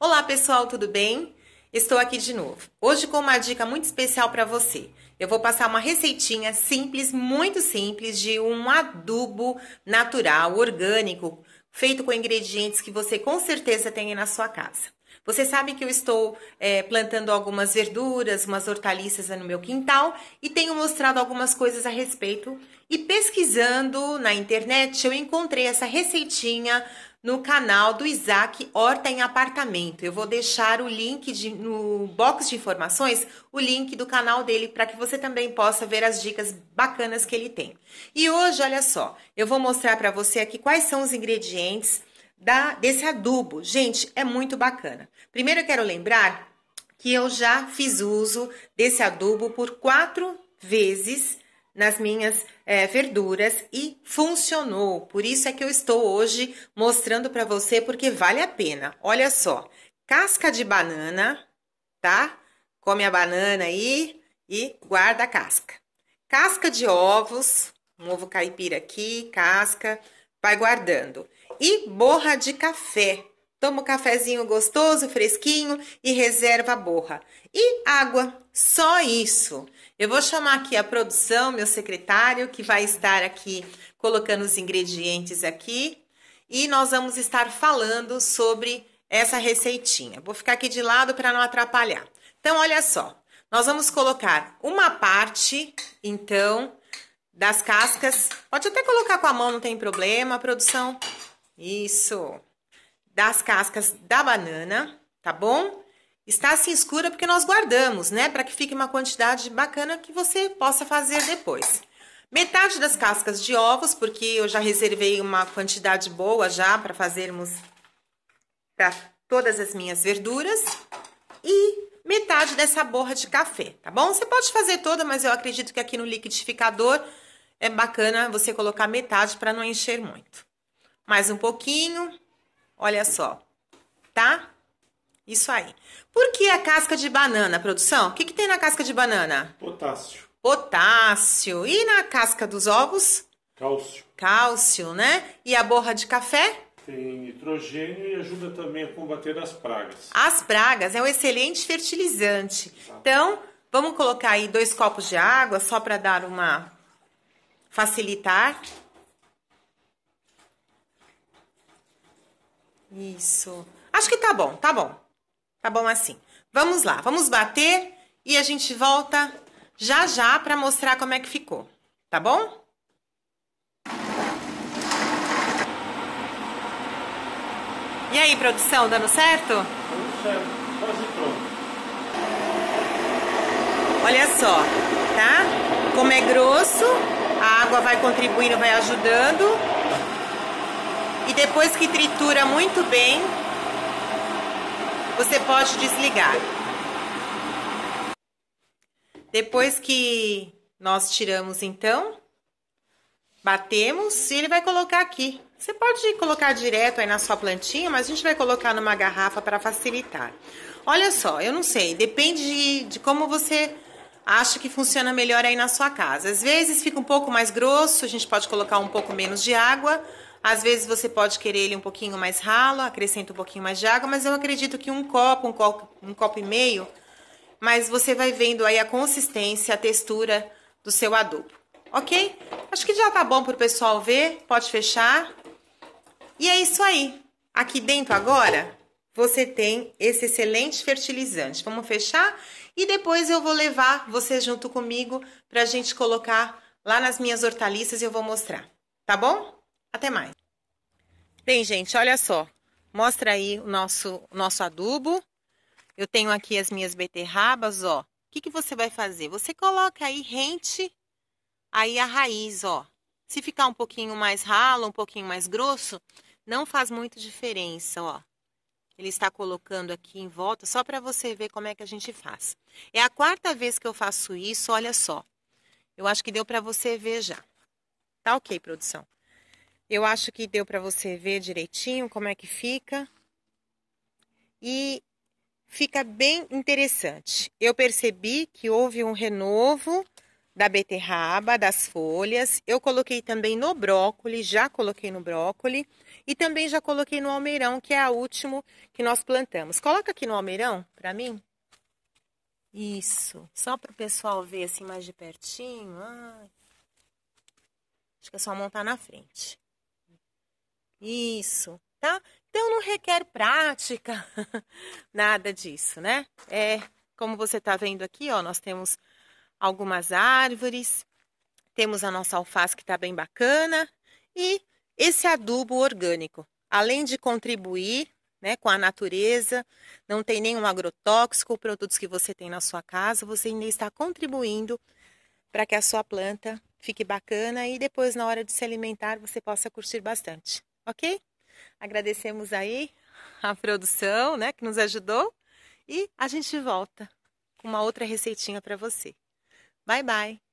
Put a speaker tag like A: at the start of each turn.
A: Olá pessoal, tudo bem? Estou aqui de novo. Hoje com uma dica muito especial para você. Eu vou passar uma receitinha simples, muito simples, de um adubo natural, orgânico, feito com ingredientes que você com certeza tem na sua casa. Você sabe que eu estou é, plantando algumas verduras, umas hortaliças no meu quintal e tenho mostrado algumas coisas a respeito. E pesquisando na internet, eu encontrei essa receitinha no canal do Isaac Horta em Apartamento. Eu vou deixar o link de, no box de informações, o link do canal dele para que você também possa ver as dicas bacanas que ele tem. E hoje, olha só, eu vou mostrar para você aqui quais são os ingredientes da desse adubo. Gente, é muito bacana. Primeiro eu quero lembrar que eu já fiz uso desse adubo por quatro vezes nas minhas é, verduras e funcionou. Por isso é que eu estou hoje mostrando para você porque vale a pena. Olha só, casca de banana, tá? Come a banana aí e guarda a casca. Casca de ovos, um ovo caipira aqui, casca, vai guardando. E borra de café. Toma um cafezinho gostoso, fresquinho e reserva a borra. E água, só isso. Eu vou chamar aqui a produção, meu secretário, que vai estar aqui colocando os ingredientes aqui. E nós vamos estar falando sobre essa receitinha. Vou ficar aqui de lado para não atrapalhar. Então, olha só. Nós vamos colocar uma parte, então, das cascas. Pode até colocar com a mão, não tem problema, produção. Isso das cascas da banana, tá bom? Está assim escura porque nós guardamos, né? Para que fique uma quantidade bacana que você possa fazer depois. Metade das cascas de ovos, porque eu já reservei uma quantidade boa já para fazermos para todas as minhas verduras. E metade dessa borra de café, tá bom? Você pode fazer toda, mas eu acredito que aqui no liquidificador é bacana você colocar metade para não encher muito. Mais um pouquinho, Olha só, tá? Isso aí. Por que a casca de banana, produção? O que, que tem na casca de banana? Potássio. Potássio. E na casca dos ovos? Cálcio. Cálcio, né? E a borra de café? Tem nitrogênio e ajuda também a combater as pragas. As pragas é um excelente fertilizante. Exato. Então, vamos colocar aí dois copos de água só para dar uma facilitar. Isso. Acho que tá bom, tá bom. Tá bom assim. Vamos lá, vamos bater e a gente volta já já para mostrar como é que ficou, tá bom? E aí, produção, dando certo? Olha só, tá? Como é grosso, a água vai contribuindo, vai ajudando. E depois que tritura muito bem, você pode desligar. Depois que nós tiramos então, batemos e ele vai colocar aqui. Você pode colocar direto aí na sua plantinha, mas a gente vai colocar numa garrafa para facilitar. Olha só, eu não sei, depende de, de como você acha que funciona melhor aí na sua casa. Às vezes fica um pouco mais grosso, a gente pode colocar um pouco menos de água, às vezes você pode querer ele um pouquinho mais ralo, acrescenta um pouquinho mais de água, mas eu acredito que um copo, um copo, um copo e meio, mas você vai vendo aí a consistência, a textura do seu adubo, ok? Acho que já tá bom pro pessoal ver, pode fechar. E é isso aí. Aqui dentro agora, você tem esse excelente fertilizante. Vamos fechar? E depois eu vou levar você junto comigo pra gente colocar lá nas minhas hortaliças e eu vou mostrar, tá bom? Até mais. Bem, gente, olha só. Mostra aí o nosso, nosso adubo. Eu tenho aqui as minhas beterrabas, ó. O que, que você vai fazer? Você coloca aí rente aí a raiz, ó. Se ficar um pouquinho mais ralo, um pouquinho mais grosso, não faz muita diferença, ó. Ele está colocando aqui em volta, só para você ver como é que a gente faz. É a quarta vez que eu faço isso, olha só. Eu acho que deu para você ver já. Tá ok, produção. Eu acho que deu para você ver direitinho como é que fica. E fica bem interessante. Eu percebi que houve um renovo da beterraba, das folhas. Eu coloquei também no brócolis, já coloquei no brócolis e também já coloquei no almeirão, que é o último que nós plantamos. Coloca aqui no almeirão para mim. Isso, só para o pessoal ver assim mais de pertinho. Ai. Acho que a sua mão tá na frente. Isso, tá? Então não requer prática, nada disso, né? É, como você está vendo aqui, ó, nós temos algumas árvores, temos a nossa alface que está bem bacana e esse adubo orgânico, além de contribuir né, com a natureza, não tem nenhum agrotóxico, produtos que você tem na sua casa, você ainda está contribuindo para que a sua planta fique bacana e depois na hora de se alimentar você possa curtir bastante ok? Agradecemos aí a produção, né, que nos ajudou. E a gente volta com uma outra receitinha para você. Bye, bye!